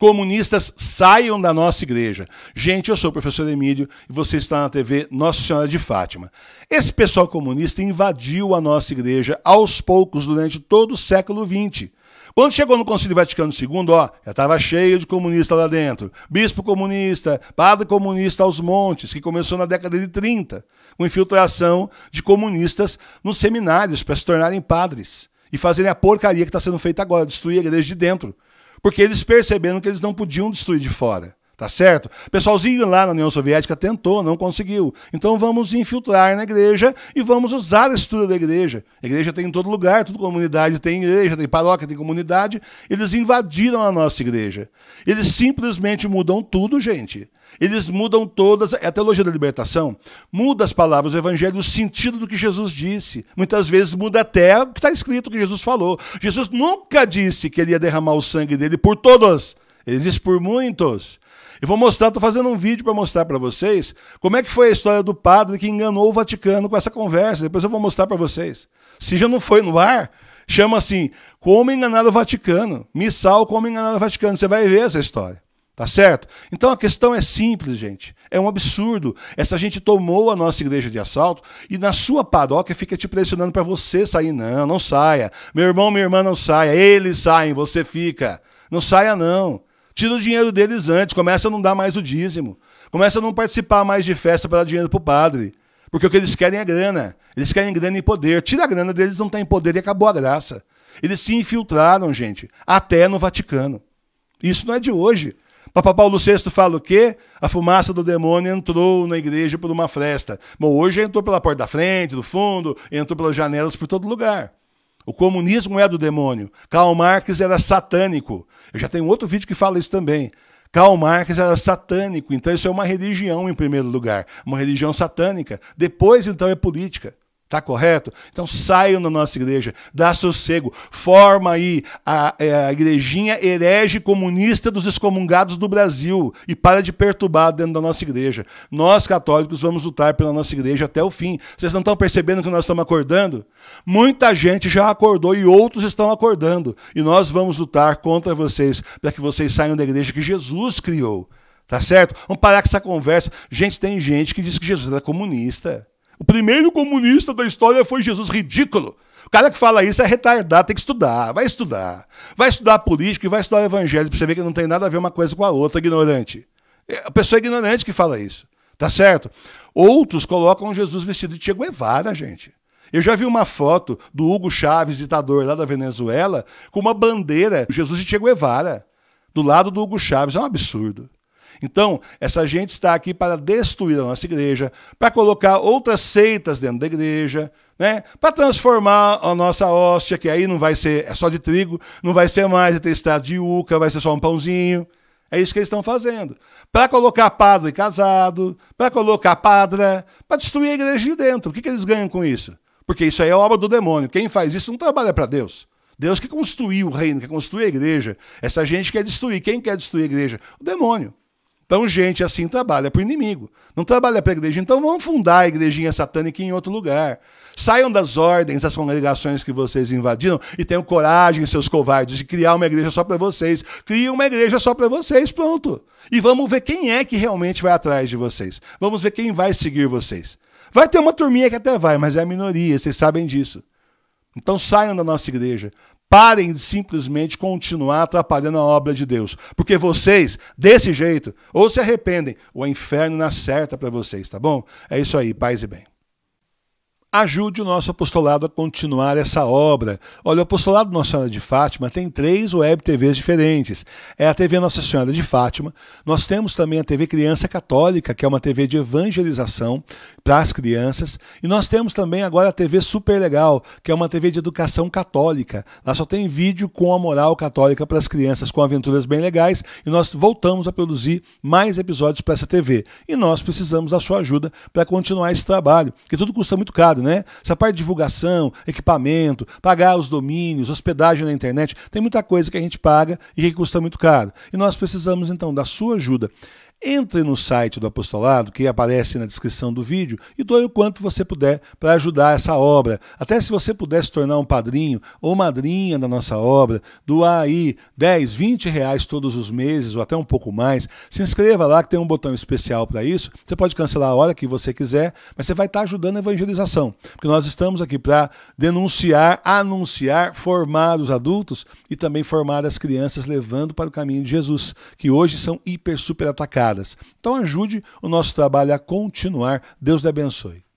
comunistas saiam da nossa igreja. Gente, eu sou o professor Emílio e você está na TV Nossa Senhora de Fátima. Esse pessoal comunista invadiu a nossa igreja aos poucos durante todo o século XX. Quando chegou no Concílio Vaticano II, ó, já estava cheio de comunista lá dentro. Bispo comunista, padre comunista aos montes, que começou na década de 30, com infiltração de comunistas nos seminários para se tornarem padres e fazerem a porcaria que está sendo feita agora, destruir a igreja de dentro porque eles perceberam que eles não podiam destruir de fora. Tá certo? Pessoalzinho lá na União Soviética tentou, não conseguiu. Então vamos infiltrar na igreja e vamos usar a estrutura da igreja. A igreja tem em todo lugar, toda comunidade tem igreja, tem paróquia, tem comunidade. Eles invadiram a nossa igreja. Eles simplesmente mudam tudo, gente. Eles mudam todas, é a teologia da libertação, muda as palavras do evangelho, o sentido do que Jesus disse. Muitas vezes muda até o que está escrito, o que Jesus falou. Jesus nunca disse que ele ia derramar o sangue dele por todos. Ele disse por muitos. Eu vou mostrar, estou fazendo um vídeo para mostrar para vocês como é que foi a história do padre que enganou o Vaticano com essa conversa. Depois eu vou mostrar para vocês. Se já não foi no ar, chama assim: Como enganar o Vaticano? Missal Como enganar o Vaticano. Você vai ver essa história. Tá certo? Então a questão é simples, gente. É um absurdo. Essa gente tomou a nossa igreja de assalto e na sua paróquia fica te pressionando para você sair. Não, não saia. Meu irmão, minha irmã, não saia. Eles saem, você fica. Não saia, não. Tira o dinheiro deles antes, começa a não dar mais o dízimo, começa a não participar mais de festa para dar dinheiro para o padre, porque o que eles querem é grana, eles querem grana e poder. Tira a grana deles, não tem tá poder e acabou a graça. Eles se infiltraram, gente, até no Vaticano. Isso não é de hoje. Papa Paulo VI fala o quê? A fumaça do demônio entrou na igreja por uma fresta. Bom, hoje entrou pela porta da frente, do fundo, entrou pelas janelas, por todo lugar. O comunismo é do demônio. Karl Marx era satânico. Eu já tenho outro vídeo que fala isso também. Karl Marx era satânico, então isso é uma religião em primeiro lugar, uma religião satânica. Depois, então, é política. Tá correto? Então saiam da nossa igreja, dá sossego, forma aí a, é, a igrejinha herege comunista dos excomungados do Brasil e para de perturbar dentro da nossa igreja. Nós católicos vamos lutar pela nossa igreja até o fim. Vocês não estão percebendo que nós estamos acordando? Muita gente já acordou e outros estão acordando. E nós vamos lutar contra vocês para que vocês saiam da igreja que Jesus criou. Tá certo? Vamos parar com essa conversa. Gente, tem gente que diz que Jesus era comunista. O primeiro comunista da história foi Jesus ridículo. O cara que fala isso é retardado, tem que estudar, vai estudar. Vai estudar política e vai estudar evangelho, pra você ver que não tem nada a ver uma coisa com a outra, ignorante. É a pessoa é ignorante que fala isso, tá certo? Outros colocam Jesus vestido de Che Guevara, gente. Eu já vi uma foto do Hugo Chaves, ditador lá da Venezuela, com uma bandeira Jesus de Che Guevara, do lado do Hugo Chaves. É um absurdo. Então, essa gente está aqui para destruir a nossa igreja, para colocar outras seitas dentro da igreja, né? Para transformar a nossa hóstia, que aí não vai ser é só de trigo, não vai ser mais atestado de uca, vai ser só um pãozinho. É isso que eles estão fazendo. Para colocar padre casado, para colocar padre, para destruir a igreja de dentro. O que, que eles ganham com isso? Porque isso aí é obra do demônio. Quem faz isso não trabalha para Deus. Deus que construiu o reino, que construiu a igreja. Essa gente quer destruir. Quem quer destruir a igreja? O demônio. Então, gente assim trabalha para o inimigo. Não trabalha para a igreja. Então, vão fundar a igrejinha satânica em outro lugar. Saiam das ordens, das congregações que vocês invadiram e tenham coragem, seus covardes, de criar uma igreja só para vocês. Criem uma igreja só para vocês, pronto. E vamos ver quem é que realmente vai atrás de vocês. Vamos ver quem vai seguir vocês. Vai ter uma turminha que até vai, mas é a minoria, vocês sabem disso. Então saiam da nossa igreja. Parem de simplesmente continuar atrapalhando a obra de Deus. Porque vocês, desse jeito, ou se arrependem, ou o inferno na certa para vocês, tá bom? É isso aí, paz e bem ajude o nosso apostolado a continuar essa obra. Olha, o apostolado Nossa Senhora de Fátima tem três web TVs diferentes. É a TV Nossa Senhora de Fátima, nós temos também a TV Criança Católica, que é uma TV de evangelização para as crianças, e nós temos também agora a TV Super Legal, que é uma TV de educação católica. Lá só tem vídeo com a moral católica para as crianças com aventuras bem legais, e nós voltamos a produzir mais episódios para essa TV. E nós precisamos da sua ajuda para continuar esse trabalho, que tudo custa muito caro. Né? complicado, né? Essa parte de divulgação, equipamento, pagar os domínios, hospedagem na internet, tem muita coisa que a gente paga e que custa muito caro. E nós precisamos então da sua ajuda. Entre no site do apostolado, que aparece na descrição do vídeo, e doe o quanto você puder para ajudar essa obra. Até se você puder se tornar um padrinho ou madrinha da nossa obra, doar aí 10, 20 reais todos os meses ou até um pouco mais. Se inscreva lá que tem um botão especial para isso. Você pode cancelar a hora que você quiser, mas você vai estar tá ajudando a evangelização. Porque nós estamos aqui para denunciar, anunciar, formar os adultos e também formar as crianças, levando para o caminho de Jesus, que hoje são hiper, super atacados. Então ajude o nosso trabalho a continuar. Deus lhe abençoe.